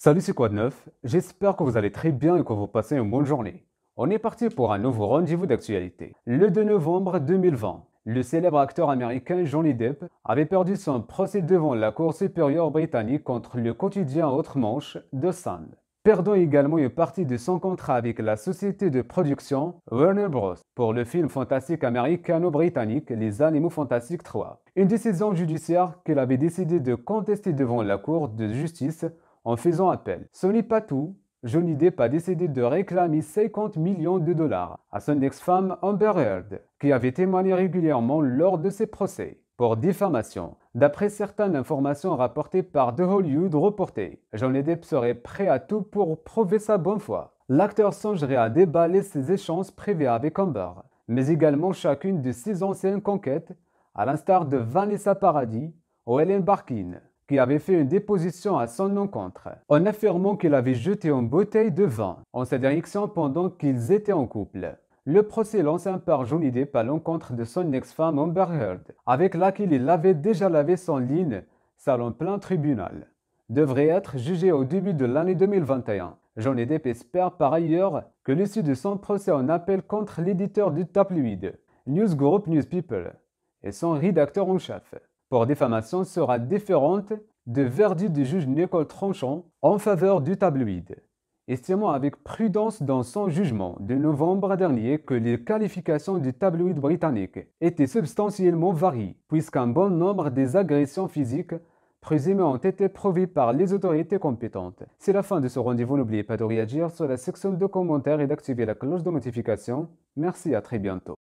Salut, c'est Quoi de J'espère que vous allez très bien et que vous passez une bonne journée. On est parti pour un nouveau rendez-vous d'actualité. Le 2 novembre 2020, le célèbre acteur américain Johnny Depp avait perdu son procès devant la Cour supérieure britannique contre le quotidien Autre Manche de Sand, perdant également une partie de son contrat avec la société de production Warner Bros. pour le film fantastique américano-britannique Les Animaux Fantastiques 3. Une décision judiciaire qu'il avait décidé de contester devant la Cour de justice en faisant appel. Ce n'est pas tout. Johnny Depp a décidé de réclamer 50 millions de dollars à son ex-femme Amber Heard, qui avait témoigné régulièrement lors de ses procès pour diffamation. D'après certaines informations rapportées par The Hollywood Reporter, Johnny Depp serait prêt à tout pour prouver sa bonne foi. L'acteur songerait à déballer ses échanges privés avec Amber, mais également chacune de ses anciennes conquêtes, à l'instar de Vanessa Paradis ou Helen Barkin qui avait fait une déposition à son encontre, en affirmant qu'il avait jeté une bouteille de vin en sa direction pendant qu'ils étaient en couple. Le procès lancé par Johnny idée à l'encontre de son ex-femme Amber Heard, avec laquelle il avait déjà lavé son ligne, salon plein tribunal. Devrait être jugé au début de l'année 2021. Johnny Depp espère par ailleurs que l'issue de son procès en appel contre l'éditeur du tabloïd, News Group News People, et son rédacteur en chef pour défamation sera différente de verdict du juge Nicole Tronchon en faveur du tabloïd, Estimons avec prudence dans son jugement de novembre dernier que les qualifications du tabloïd britannique étaient substantiellement variées, puisqu'un bon nombre des agressions physiques présumées ont été prouvées par les autorités compétentes. C'est la fin de ce rendez-vous, n'oubliez pas de réagir sur la section de commentaires et d'activer la cloche de notification. Merci à très bientôt.